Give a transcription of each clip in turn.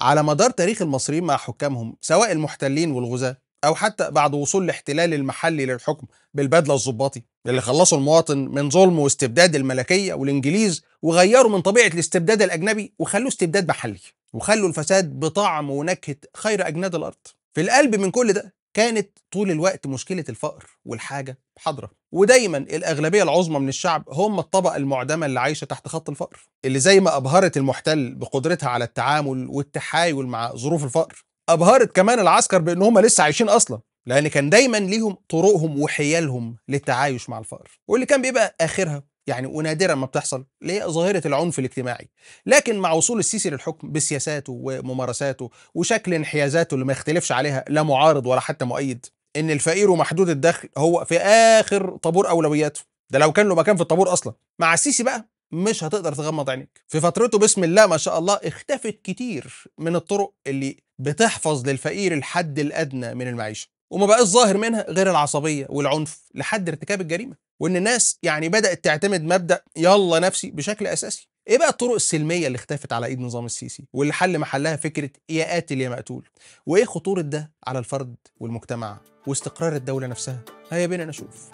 على مدار تاريخ المصريين مع حكامهم سواء المحتلين والغزاة أو حتى بعد وصول الاحتلال المحلي للحكم بالبدلة الظباطي اللي خلصوا المواطن من ظلم واستبداد الملكية والإنجليز وغيروا من طبيعة الاستبداد الأجنبي وخلوه استبداد محلي وخلوا الفساد بطعم ونكهة خير أجناد الأرض في القلب من كل ده كانت طول الوقت مشكلة الفقر والحاجة حاضرة ودايما الأغلبية العظمى من الشعب هم الطبقة المعدمة اللي عايشة تحت خط الفقر اللي زي ما أبهرت المحتل بقدرتها على التعامل والتحايل مع ظروف الفقر أبهرت كمان العسكر بأنهم لسه عايشين أصلا لأن كان دايما ليهم طرقهم وحيالهم للتعايش مع الفقر واللي كان بيبقى آخرها يعني ونادرا ما بتحصل اللي هي ظاهره العنف الاجتماعي لكن مع وصول السيسي للحكم بسياساته وممارساته وشكل انحيازاته اللي ما يختلفش عليها لا معارض ولا حتى مؤيد ان الفقير ومحدود الدخل هو في اخر طابور اولوياته ده لو كان له مكان في الطابور اصلا مع السيسي بقى مش هتقدر تغمض عينيك في فترته بسم الله ما شاء الله اختفت كتير من الطرق اللي بتحفظ للفقير الحد الادنى من المعيشه وما بقاش ظاهر منها غير العصبيه والعنف لحد ارتكاب الجريمه وان الناس يعني بدات تعتمد مبدا يلا نفسي بشكل اساسي ايه بقى الطرق السلميه اللي اختفت على ايد نظام السيسي واللي حل محلها فكره يا قاتل يا مقتول وايه خطوره ده على الفرد والمجتمع واستقرار الدوله نفسها هيا بينا نشوف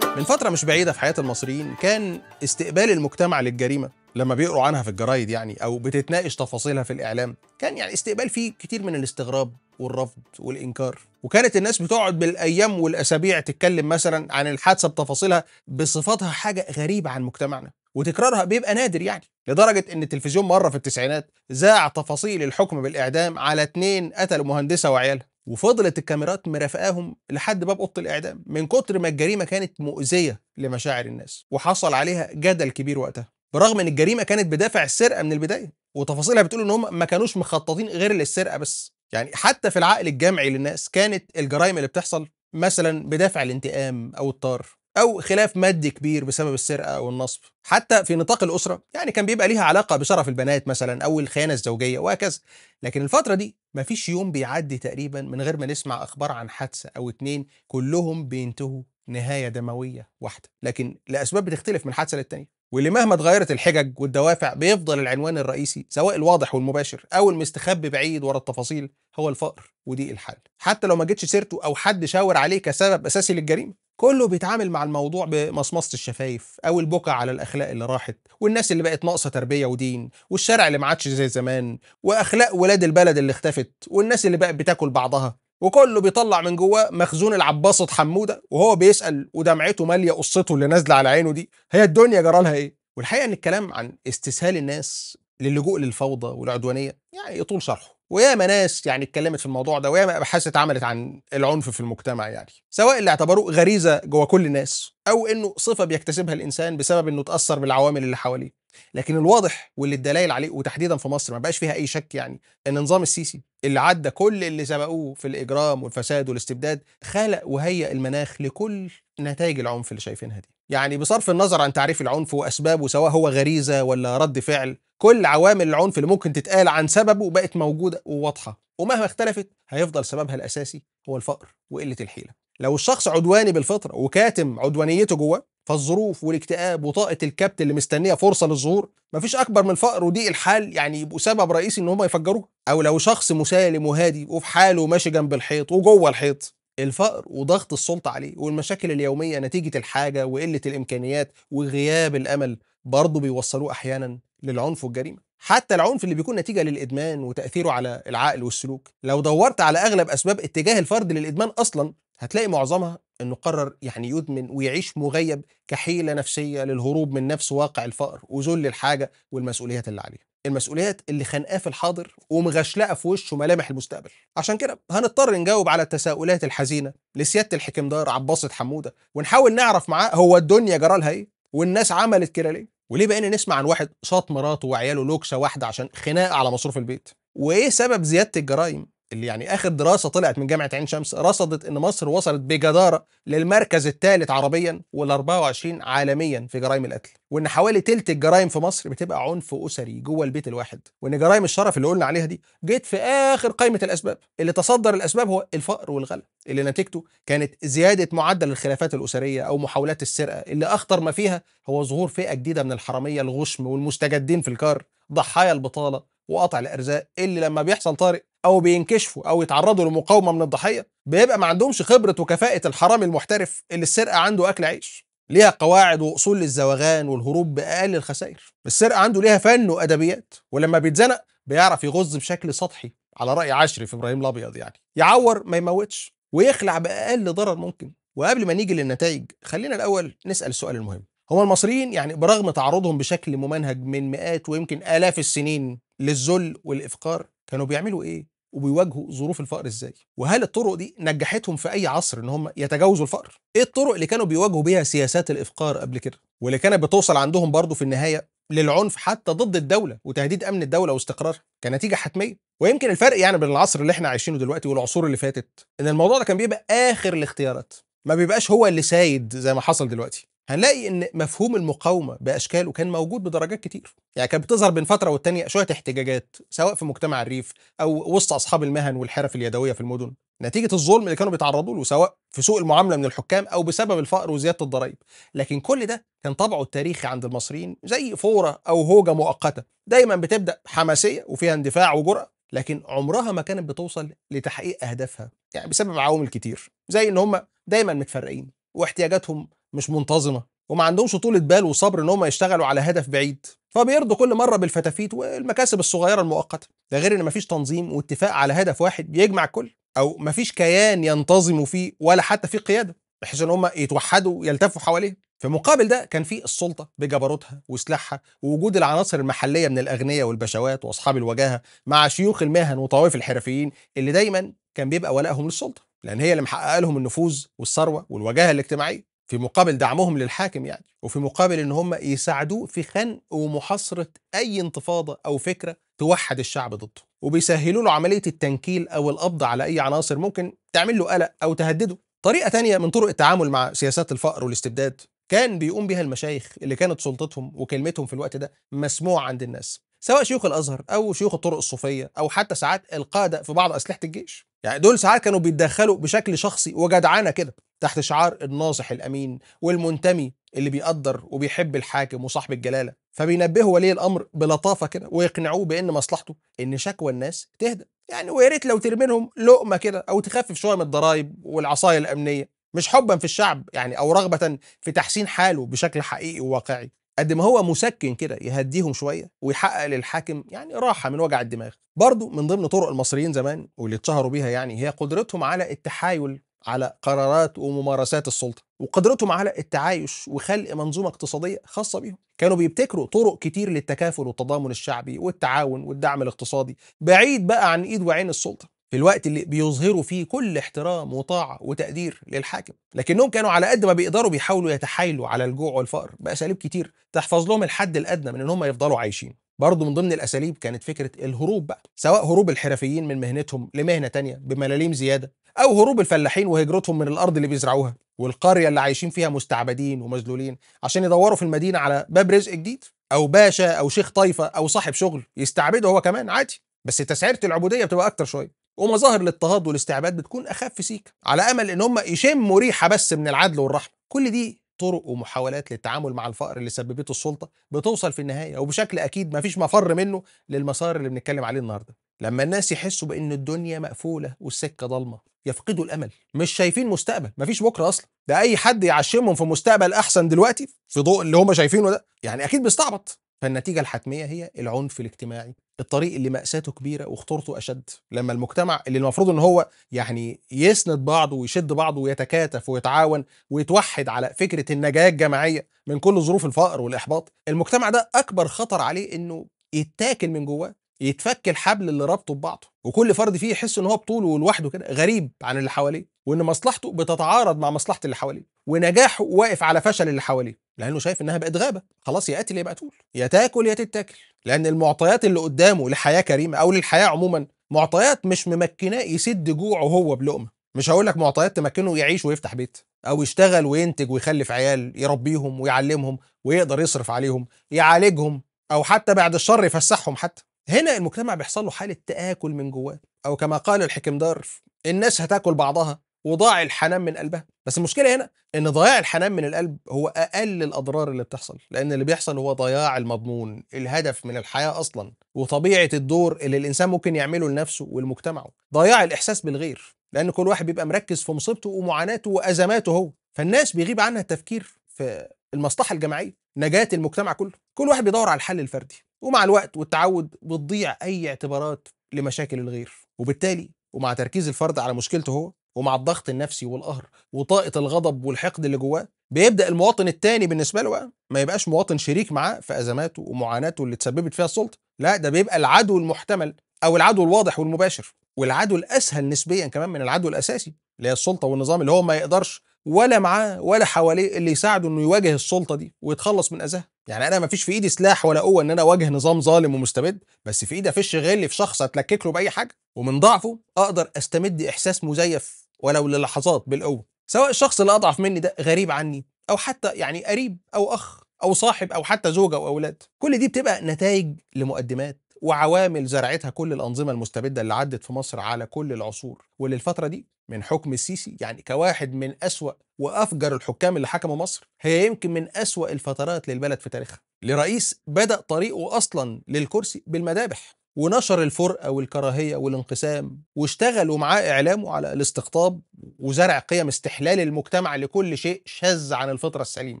من فتره مش بعيده في حياه المصريين كان استقبال المجتمع للجريمه لما بيقروا عنها في الجرايد يعني او بتتناقش تفاصيلها في الاعلام كان يعني استقبال فيه كتير من الاستغراب والرفض والانكار وكانت الناس بتقعد بالايام والاسابيع تتكلم مثلا عن الحادثه بتفاصيلها بصفاتها حاجه غريبه عن مجتمعنا وتكرارها بيبقى نادر يعني لدرجة إن التلفزيون مرة في التسعينات ذاع تفاصيل الحكم بالإعدام على اتنين قتلوا مهندسة وعيالها وفضلت الكاميرات مرافقاهم لحد باب اوضه الاعدام من كتر ما الجريمه كانت مؤذيه لمشاعر الناس وحصل عليها جدل كبير وقتها برغم ان الجريمه كانت بدافع السرقه من البدايه وتفاصيلها بتقول ان هم ما كانوش مخططين غير للسرقه بس يعني حتى في العقل الجمعي للناس كانت الجرائم اللي بتحصل مثلا بدافع الانتقام او الطار او خلاف مادي كبير بسبب السرقه او النصب حتى في نطاق الاسره يعني كان بيبقى ليها علاقه بشرف البنات مثلا او الخيانه الزوجيه وهكذا لكن الفتره دي مفيش يوم بيعدي تقريبا من غير ما نسمع اخبار عن حادثه او اتنين كلهم بينتهوا نهايه دمويه واحده لكن لاسباب بتختلف من حادثه للتانيه واللي مهما اتغيرت الحجج والدوافع بيفضل العنوان الرئيسي سواء الواضح والمباشر او المستخبي بعيد ورا التفاصيل هو الفقر ودي الحل حتى لو ما جتش سيرته او حد شاور عليه كسبب اساسي للجريمه كله بيتعامل مع الموضوع بمصمصه الشفايف او البكا على الاخلاق اللي راحت والناس اللي بقت ناقصه تربيه ودين والشارع اللي ما عادش زي زمان واخلاق ولاد البلد اللي اختفت والناس اللي بقت بتاكل بعضها وكله بيطلع من جواه مخزون العباسة حمودة وهو بيسأل ودمعته مالية قصته اللي نازلة على عينه دي هي الدنيا جرالها ايه والحقيقة ان الكلام عن استسهال الناس للجوء للفوضى والعدوانية يعني يطول شرحه وياما ناس يعني اتكلمت في الموضوع ده وياما ابحاث اتعملت عن العنف في المجتمع يعني سواء اللي اعتبروه غريزه جوه كل الناس او انه صفه بيكتسبها الانسان بسبب انه اتاثر بالعوامل اللي حواليه لكن الواضح واللي الدلائل عليه وتحديدا في مصر ما بقاش فيها اي شك يعني ان نظام السيسي اللي عدى كل اللي سبقوه في الاجرام والفساد والاستبداد خلق وهيئ المناخ لكل نتائج العنف اللي شايفينها دي يعني بصرف النظر عن تعريف العنف واسبابه سواء هو غريزه ولا رد فعل كل عوامل العنف اللي ممكن تتقال عن سببه بقت موجوده وواضحه ومهما اختلفت هيفضل سببها الاساسي هو الفقر وقله الحيله لو الشخص عدواني بالفطره وكاتم عدوانيته جواه فالظروف والاكتئاب وطاقه الكبت اللي مستنيه فرصه للظهور مفيش اكبر من الفقر وضيق الحال يعني يبقوا سبب رئيسي ان هم يفجروه او لو شخص مسالم وهادي وفي حاله وماشي جنب الحيط وجوه الحيط الفقر وضغط السلطه عليه والمشاكل اليوميه نتيجه الحاجه وقله الامكانيات وغياب الامل برضه بيوصلوه احيانا للعنف والجريمه حتى العنف اللي بيكون نتيجه للادمان وتاثيره على العقل والسلوك لو دورت على اغلب اسباب اتجاه الفرد للادمان اصلا هتلاقي معظمها انه قرر يعني يدمن ويعيش مغيب كحيله نفسيه للهروب من نفس واقع الفقر وذل الحاجه والمسؤوليات اللي عليه المسؤوليات اللي خانقاه في الحاضر ومغشلقه في وشه ملامح المستقبل عشان كده هنضطر نجاوب على التساؤلات الحزينه لسياده الحكمدار عباسة حموده ونحاول نعرف معاه هو الدنيا جرالها ايه والناس عملت كده ليه وليه بقينا نسمع عن واحد شاط مراته وعياله لوكشه واحده عشان خناقه على مصروف البيت وايه سبب زياده الجرائم اللي يعني اخر دراسه طلعت من جامعه عين شمس رصدت ان مصر وصلت بجداره للمركز الثالث عربيا وال24 عالميا في جرائم القتل وان حوالي تلت الجرائم في مصر بتبقى عنف اسري جوه البيت الواحد وان جرائم الشرف اللي قلنا عليها دي جت في اخر قائمه الاسباب اللي تصدر الاسباب هو الفقر والغلا اللي نتيجته كانت زياده معدل الخلافات الاسريه او محاولات السرقه اللي اخطر ما فيها هو ظهور فئه جديده من الحراميه الغشم والمستجدين في الكار ضحايا البطاله وقطع الارزاق اللي لما بيحصل طارئ او بينكشفوا او يتعرضوا لمقاومه من الضحيه بيبقى ما عندهمش خبره وكفاءه الحرامي المحترف اللي السرقه عنده اكل عيش ليها قواعد واصول للزواغان والهروب باقل الخسائر السرقه عنده ليها فن وادبيات ولما بيتزنق بيعرف يغز بشكل سطحي على راي عشري في ابراهيم الابيض يعني يعور ما يموتش ويخلع باقل ضرر ممكن وقبل ما نيجي للنتائج خلينا الاول نسال السؤال المهم هم المصريين يعني برغم تعرضهم بشكل ممنهج من مئات ويمكن آلاف السنين للذل والإفقار كانوا بيعملوا إيه؟ وبيواجهوا ظروف الفقر ازاي وهل الطرق دي نجحتهم في اي عصر ان هم يتجاوزوا الفقر ايه الطرق اللي كانوا بيواجهوا بيها سياسات الافقار قبل كده واللي كانت بتوصل عندهم برضه في النهايه للعنف حتى ضد الدوله وتهديد امن الدوله واستقرارها كنتيجه حتميه ويمكن الفرق يعني بين العصر اللي احنا عايشينه دلوقتي والعصور اللي فاتت ان الموضوع ده كان بيبقى اخر الاختيارات ما بيبقاش هو اللي سايد زي ما حصل دلوقتي هنلاقي ان مفهوم المقاومه باشكاله كان موجود بدرجات كتير يعني كانت بتظهر بين فتره والتانيه شويه احتجاجات سواء في مجتمع الريف او وسط اصحاب المهن والحرف اليدويه في المدن نتيجه الظلم اللي كانوا بيتعرضوا له سواء في سوء المعامله من الحكام او بسبب الفقر وزياده الضرائب لكن كل ده كان طبعه التاريخي عند المصريين زي فوره او هوجه مؤقته دايما بتبدا حماسيه وفيها اندفاع وجرأه لكن عمرها ما كانت بتوصل لتحقيق اهدافها يعني بسبب عوامل كتير زي ان هم دايما متفرقين واحتياجاتهم مش منتظمه وما عندهمش طولة بال وصبر ان هم يشتغلوا على هدف بعيد فبيرضوا كل مره بالفتافيت والمكاسب الصغيره المؤقته ده غير ان مفيش تنظيم واتفاق على هدف واحد يجمع الكل او مفيش كيان ينتظموا فيه ولا حتى في قياده بحيث ان هم يتوحدوا يلتفوا حواليه في مقابل ده كان في السلطه بجبروتها وسلاحها ووجود العناصر المحليه من الاغنياء والبشوات واصحاب الوجاهه مع شيوخ المهن وطوائف الحرفيين اللي دايما كان بيبقى ولائهم للسلطه لان هي اللي محققه لهم النفوذ والثروه والوجاهه الاجتماعيه في مقابل دعمهم للحاكم يعني وفي مقابل ان هم يساعدوه في خنق ومحاصره اي انتفاضه او فكره توحد الشعب ضده وبيسهلوا له عمليه التنكيل او القبض على اي عناصر ممكن تعمل له قلق او تهدده طريقه تانية من طرق التعامل مع سياسات الفقر والاستبداد كان بيقوم بها المشايخ اللي كانت سلطتهم وكلمتهم في الوقت ده مسموعه عند الناس سواء شيوخ الازهر او شيوخ الطرق الصوفيه او حتى ساعات القاده في بعض اسلحه الجيش يعني دول ساعات كانوا بيتدخلوا بشكل شخصي وجدعانه كده تحت شعار الناصح الامين والمنتمي اللي بيقدر وبيحب الحاكم وصاحب الجلاله فبينبهوا ولي الامر بلطافه كده ويقنعوه بان مصلحته ان شكوى الناس تهدى يعني ويا ريت لو ترمي لهم لقمه كده او تخفف شويه من الضرايب والعصايه الامنيه مش حبا في الشعب يعني او رغبه في تحسين حاله بشكل حقيقي وواقعي قد ما هو مسكن كده يهديهم شويه ويحقق للحاكم يعني راحه من وجع الدماغ برضه من ضمن طرق المصريين زمان واللي اتشهروا بيها يعني هي قدرتهم على التحايل على قرارات وممارسات السلطه وقدرتهم على التعايش وخلق منظومه اقتصاديه خاصه بيهم كانوا بيبتكروا طرق كتير للتكافل والتضامن الشعبي والتعاون والدعم الاقتصادي بعيد بقى عن ايد وعين السلطه في الوقت اللي بيظهروا فيه كل احترام وطاعة وتقدير للحاكم لكنهم كانوا على قد ما بيقدروا بيحاولوا يتحايلوا على الجوع والفقر بأساليب كتير تحفظ لهم الحد الأدنى من إن هم يفضلوا عايشين برضه من ضمن الاساليب كانت فكره الهروب بقى سواء هروب الحرفيين من مهنتهم لمهنه تانية بملاليم زياده او هروب الفلاحين وهجرتهم من الارض اللي بيزرعوها والقريه اللي عايشين فيها مستعبدين ومذلولين عشان يدوروا في المدينه على باب رزق جديد او باشا او شيخ طايفه او صاحب شغل يستعبده هو كمان عادي بس تسعيره العبوديه بتبقى اكتر شويه ومظاهر الاضطهاد والاستعباد بتكون اخف سيك على امل ان هم يشموا ريحه بس من العدل والرحمه كل دي طرق ومحاولات للتعامل مع الفقر اللي سببته السلطه بتوصل في النهايه وبشكل اكيد مفيش مفر منه للمسار اللي بنتكلم عليه النهارده لما الناس يحسوا بان الدنيا مقفوله والسكه ضلمه يفقدوا الامل مش شايفين مستقبل مفيش بكره اصلا ده اي حد يعشمهم في مستقبل احسن دلوقتي في ضوء اللي هم شايفينه ده يعني اكيد بيستعبط فالنتيجة الحتمية هي العنف الاجتماعي الطريق اللي مأساته كبيرة وخطورته أشد لما المجتمع اللي المفروض إن هو يعني يسند بعضه ويشد بعضه ويتكاتف ويتعاون ويتوحد على فكرة النجاة الجماعية من كل ظروف الفقر والإحباط المجتمع ده أكبر خطر عليه إنه يتاكل من جواه يتفك الحبل اللي رابطه ببعضه وكل فرد فيه يحس ان هو بطوله ولوحده كده غريب عن اللي حواليه وان مصلحته بتتعارض مع مصلحه اللي حواليه ونجاحه واقف على فشل اللي حواليه لانه شايف انها بقت غابه خلاص يا قاتل يا مقتول يا تاكل يا تتاكل لان المعطيات اللي قدامه لحياه كريمه او للحياه عموما معطيات مش ممكناه يسد جوعه هو بلقمه مش هقول لك معطيات تمكنه يعيش ويفتح بيت او يشتغل وينتج ويخلف عيال يربيهم ويعلمهم ويقدر يصرف عليهم يعالجهم او حتى بعد الشر يفسحهم حتى هنا المجتمع بيحصل له حاله تاكل من جواه او كما قال الحكمدار الناس هتاكل بعضها وضاع الحنان من قلبها بس المشكله هنا ان ضياع الحنان من القلب هو اقل الاضرار اللي بتحصل لان اللي بيحصل هو ضياع المضمون الهدف من الحياه اصلا وطبيعه الدور اللي الانسان ممكن يعمله لنفسه ولمجتمعه ضياع الاحساس بالغير لان كل واحد بيبقى مركز في مصيبته ومعاناته وازماته هو فالناس بيغيب عنها التفكير في المصلحه الجماعيه نجاه المجتمع كله كل واحد بيدور على الحل الفردي ومع الوقت والتعود بتضيع أي اعتبارات لمشاكل الغير وبالتالي ومع تركيز الفرد على مشكلته هو ومع الضغط النفسي والقهر وطاقة الغضب والحقد اللي جواه بيبدأ المواطن التاني بالنسبة له بقى ما يبقاش مواطن شريك معاه في أزماته ومعاناته اللي تسببت فيها السلطة لا ده بيبقى العدو المحتمل أو العدو الواضح والمباشر والعدو الأسهل نسبيا كمان من العدو الأساسي اللي هي السلطة والنظام اللي هو ما يقدرش ولا معاه ولا حواليه اللي يساعده انه يواجه السلطه دي ويتخلص من اذاها يعني انا ما فيش في ايدي سلاح ولا قوه ان انا اواجه نظام ظالم ومستبد بس في ايدي فش غل في شخص اتلكك له باي حاجه ومن ضعفه اقدر استمد احساس مزيف ولو للحظات بالقوه سواء الشخص اللي اضعف مني ده غريب عني او حتى يعني قريب او اخ او صاحب او حتى زوجه او اولاد كل دي بتبقى نتائج لمقدمات وعوامل زرعتها كل الأنظمة المستبدة اللي عدت في مصر على كل العصور وللفترة دي من حكم السيسي يعني كواحد من أسوأ وأفجر الحكام اللي حكموا مصر هي يمكن من أسوأ الفترات للبلد في تاريخها لرئيس بدأ طريقه أصلا للكرسي بالمذابح ونشر الفرقة والكراهية والانقسام واشتغلوا معاه إعلامه على الاستقطاب وزرع قيم استحلال المجتمع لكل شيء شاذ عن الفطرة السليمة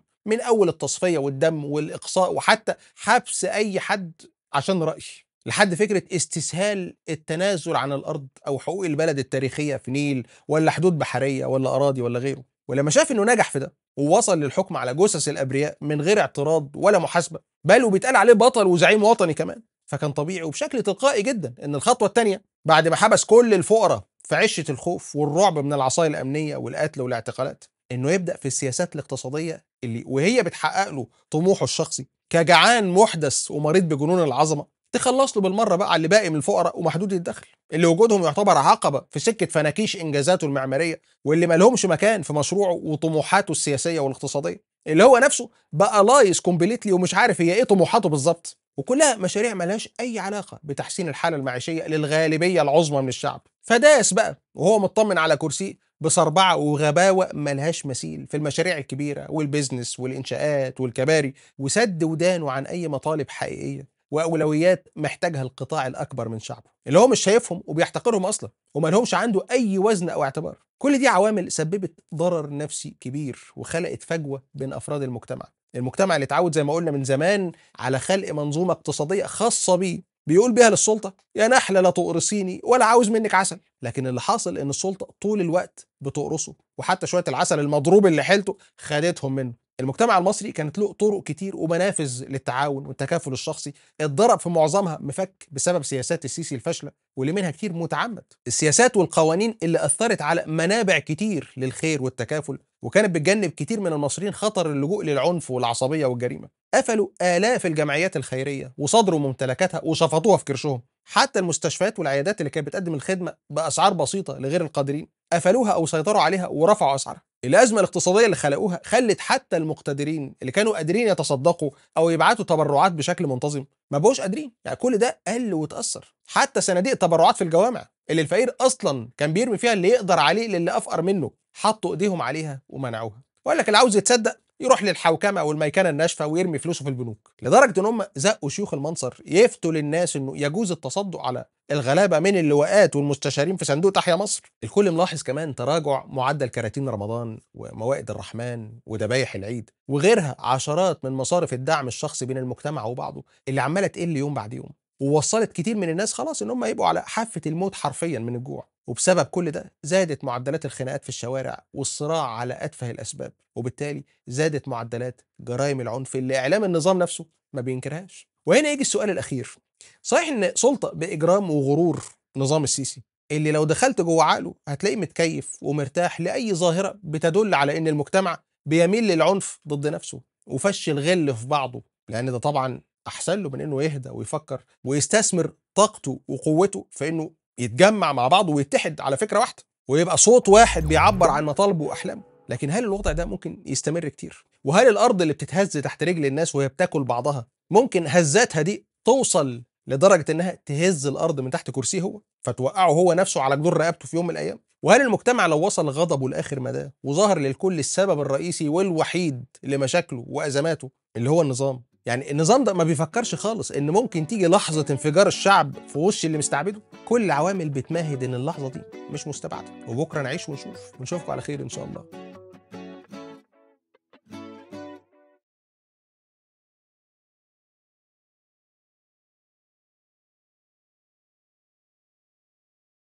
من أول التصفية والدم والإقصاء وحتى حبس أي حد عشان رأي لحد فكرة استسهال التنازل عن الأرض أو حقوق البلد التاريخية في نيل ولا حدود بحرية ولا أراضي ولا غيره ولما شاف إنه نجح في ده ووصل للحكم على جثث الأبرياء من غير اعتراض ولا محاسبة بل وبيتقال عليه بطل وزعيم وطني كمان فكان طبيعي وبشكل تلقائي جدا إن الخطوة الثانية بعد ما حبس كل الفقراء في عشة الخوف والرعب من العصاية الأمنية والقتل والاعتقالات إنه يبدأ في السياسات الاقتصادية اللي وهي بتحقق له طموحه الشخصي كجعان محدث ومريض بجنون العظمة تخلص له بالمره بقى على اللي باقي من الفقراء ومحدود الدخل اللي وجودهم يعتبر عقبه في سكه فناكيش انجازاته المعماريه واللي مالهمش مكان في مشروعه وطموحاته السياسيه والاقتصاديه اللي هو نفسه بقى لايس كومبليتلي ومش عارف هي ايه طموحاته بالظبط وكلها مشاريع ملهاش اي علاقه بتحسين الحاله المعيشيه للغالبيه العظمى من الشعب فداس بقى وهو مطمن على كرسيه بصربعه وغباوه ملهاش مثيل في المشاريع الكبيره والبيزنس والانشاءات والكباري وسد ودانه عن اي مطالب حقيقيه واولويات محتاجها القطاع الاكبر من شعبه اللي هو مش شايفهم وبيحتقرهم اصلا وما لهمش عنده اي وزن او اعتبار كل دي عوامل سببت ضرر نفسي كبير وخلقت فجوه بين افراد المجتمع المجتمع اللي اتعود زي ما قلنا من زمان على خلق منظومه اقتصاديه خاصه بيه بيقول بيها للسلطه يا نحله لا تقرصيني ولا عاوز منك عسل لكن اللي حاصل ان السلطه طول الوقت بتقرصه وحتى شويه العسل المضروب اللي حيلته خدتهم منه المجتمع المصري كانت له طرق كتير ومنافذ للتعاون والتكافل الشخصي اتضرب في معظمها مفك بسبب سياسات السيسي الفاشله واللي منها كتير متعمد السياسات والقوانين اللي اثرت على منابع كتير للخير والتكافل وكانت بتجنب كتير من المصريين خطر اللجوء للعنف والعصبيه والجريمه قفلوا الاف الجمعيات الخيريه وصدروا ممتلكاتها وشفطوها في كرشهم حتى المستشفيات والعيادات اللي كانت بتقدم الخدمه باسعار بسيطه لغير القادرين قفلوها او سيطروا عليها ورفعوا اسعارها الأزمة الاقتصادية اللي خلقوها خلت حتى المقتدرين اللي كانوا قادرين يتصدقوا أو يبعتوا تبرعات بشكل منتظم ما بقوش قادرين يعني كل ده قل وتأثر حتى صناديق تبرعات في الجوامع اللي الفقير أصلا كان بيرمي فيها اللي يقدر عليه للي أفقر منه حطوا إيديهم عليها ومنعوها وقال لك اللي عاوز يتصدق يروح للحوكمه او الميكنه الناشفه ويرمي فلوسه في البنوك لدرجه ان هم زقوا شيوخ المنصر يفتوا للناس انه يجوز التصدق على الغلابه من اللواءات والمستشارين في صندوق تحيا مصر الكل ملاحظ كمان تراجع معدل كراتين رمضان وموائد الرحمن وذبايح العيد وغيرها عشرات من مصارف الدعم الشخصي بين المجتمع وبعضه اللي عماله تقل يوم بعد يوم ووصلت كتير من الناس خلاص ان هم يبقوا على حافه الموت حرفيا من الجوع وبسبب كل ده زادت معدلات الخناقات في الشوارع والصراع على أتفه الأسباب وبالتالي زادت معدلات جرائم العنف اللي إعلام النظام نفسه ما بينكرهاش وهنا يجي السؤال الأخير صحيح إن سلطة بإجرام وغرور نظام السيسي اللي لو دخلت جوه عقله هتلاقيه متكيف ومرتاح لأي ظاهرة بتدل على إن المجتمع بيميل للعنف ضد نفسه وفش الغل في بعضه لأن ده طبعا أحسن له من إنه يهدى ويفكر ويستثمر طاقته وقوته في إنه يتجمع مع بعض ويتحد على فكره واحده ويبقى صوت واحد بيعبر عن مطالبه واحلامه لكن هل الوضع ده ممكن يستمر كتير وهل الارض اللي بتتهز تحت رجل الناس وهي بتاكل بعضها ممكن هزاتها دي توصل لدرجه انها تهز الارض من تحت كرسيه هو فتوقعه هو نفسه على جدور رقبته في يوم من الايام وهل المجتمع لو وصل غضبه لاخر مدى وظهر للكل السبب الرئيسي والوحيد لمشاكله وازماته اللي هو النظام يعني النظام ده ما بيفكرش خالص ان ممكن تيجي لحظه انفجار الشعب في وش اللي مستعبده كل عوامل بتمهد ان اللحظه دي مش مستبعده وبكره نعيش ونشوف ونشوفكم على خير ان شاء الله